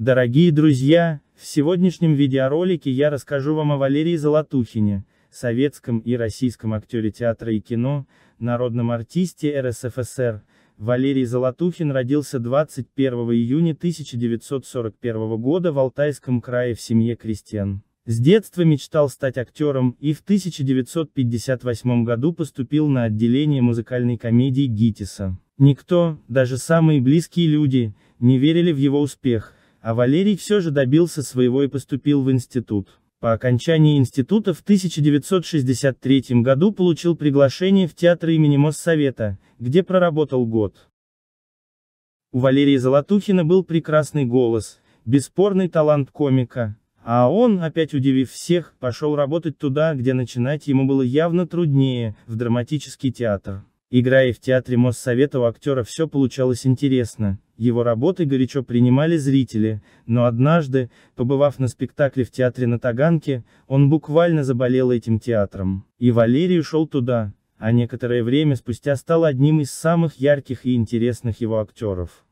Дорогие друзья, в сегодняшнем видеоролике я расскажу вам о Валерии Золотухине, советском и российском актере театра и кино, народном артисте РСФСР. Валерий Золотухин родился 21 июня 1941 года в Алтайском крае в семье крестьян. С детства мечтал стать актером и в 1958 году поступил на отделение музыкальной комедии Гитиса. Никто, даже самые близкие люди, не верили в его успех, а Валерий все же добился своего и поступил в институт. По окончании института в 1963 году получил приглашение в театр имени Моссовета, где проработал год. У Валерия Золотухина был прекрасный голос, бесспорный талант комика, а он, опять удивив всех, пошел работать туда, где начинать ему было явно труднее, в драматический театр. Играя в театре Моссовета у актера все получалось интересно, его работы горячо принимали зрители, но однажды, побывав на спектакле в театре на Таганке, он буквально заболел этим театром. И Валерий ушел туда, а некоторое время спустя стал одним из самых ярких и интересных его актеров.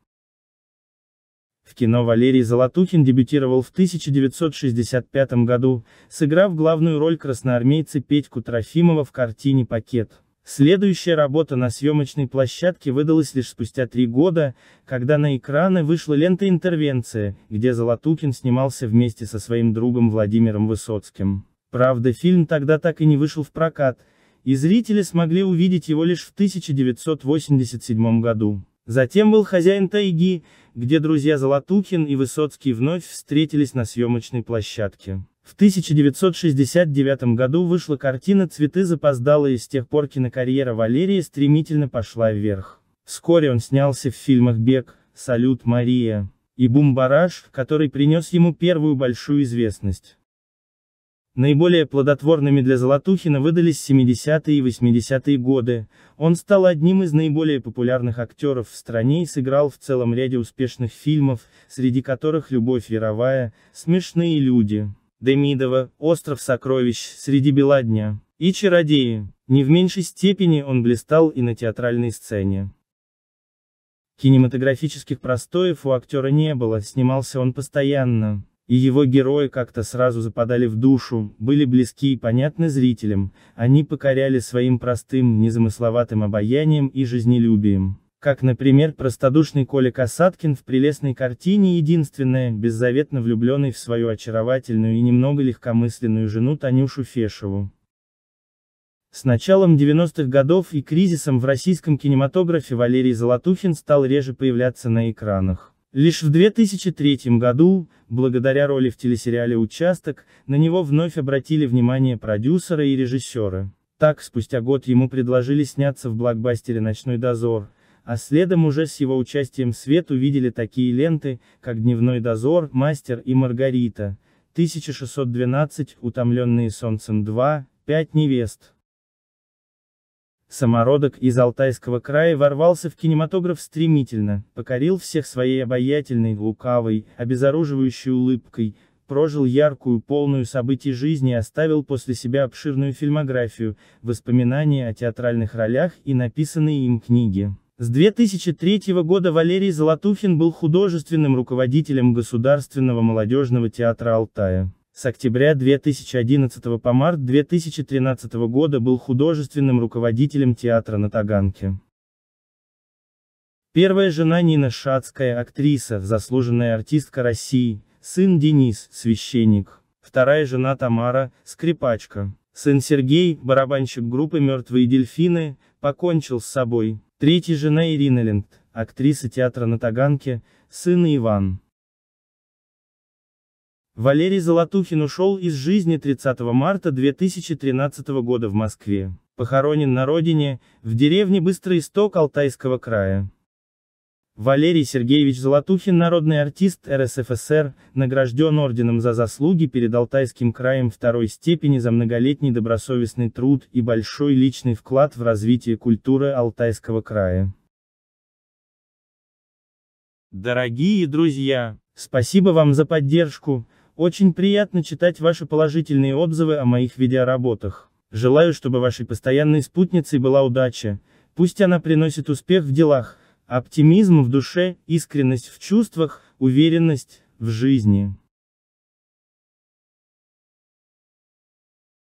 В кино Валерий Золотухин дебютировал в 1965 году, сыграв главную роль красноармейца Петьку Трофимова в картине «Пакет». Следующая работа на съемочной площадке выдалась лишь спустя три года, когда на экраны вышла лента «Интервенция», где Золотухин снимался вместе со своим другом Владимиром Высоцким. Правда фильм тогда так и не вышел в прокат, и зрители смогли увидеть его лишь в 1987 году. Затем был «Хозяин тайги», где друзья Золотухин и Высоцкий вновь встретились на съемочной площадке. В 1969 году вышла картина «Цветы запоздалые» и с тех пор кинокарьера Валерия стремительно пошла вверх. Вскоре он снялся в фильмах «Бег», «Салют Мария» и «Бумбараш», который принес ему первую большую известность. Наиболее плодотворными для Золотухина выдались 70-е и 80-е годы, он стал одним из наиболее популярных актеров в стране и сыграл в целом ряде успешных фильмов, среди которых «Любовь яровая», «Смешные люди», Демидова, остров сокровищ, среди бела дня, и чародеи, не в меньшей степени он блистал и на театральной сцене. Кинематографических простоев у актера не было, снимался он постоянно, и его герои как-то сразу западали в душу, были близки и понятны зрителям, они покоряли своим простым, незамысловатым обаянием и жизнелюбием как, например, простодушный Коля Касаткин в прелестной картине «Единственная», беззаветно влюбленный в свою очаровательную и немного легкомысленную жену Танюшу Фешеву. С началом 90-х годов и кризисом в российском кинематографе Валерий Золотухин стал реже появляться на экранах. Лишь в 2003 году, благодаря роли в телесериале «Участок», на него вновь обратили внимание продюсеры и режиссеры. Так, спустя год ему предложили сняться в блокбастере «Ночной дозор», а следом уже с его участием свет увидели такие ленты, как «Дневной дозор», «Мастер» и «Маргарита», 1612, «Утомленные солнцем 2», «Пять невест». Самородок из Алтайского края ворвался в кинематограф стремительно, покорил всех своей обаятельной, лукавой, обезоруживающей улыбкой, прожил яркую, полную событий жизни и оставил после себя обширную фильмографию, воспоминания о театральных ролях и написанные им книги. С 2003 года Валерий Золотухин был художественным руководителем Государственного молодежного театра Алтая. С октября 2011 по март 2013 года был художественным руководителем театра на Таганке. Первая жена Нина Шацкая, актриса, заслуженная артистка России, сын Денис, священник. Вторая жена Тамара, скрипачка. Сын Сергей, барабанщик группы «Мертвые дельфины», покончил с собой. Третья жена Ирина Ленд, актриса театра на Таганке, сын Иван. Валерий Золотухин ушел из жизни 30 марта 2013 года в Москве. Похоронен на родине, в деревне Быстрый исток Алтайского края. Валерий Сергеевич Золотухин народный артист РСФСР, награжден орденом за заслуги перед Алтайским краем второй степени за многолетний добросовестный труд и большой личный вклад в развитие культуры Алтайского края. Дорогие друзья, спасибо вам за поддержку, очень приятно читать ваши положительные отзывы о моих видеоработах. Желаю, чтобы вашей постоянной спутницей была удача, пусть она приносит успех в делах, Оптимизм в душе, искренность в чувствах, уверенность в жизни.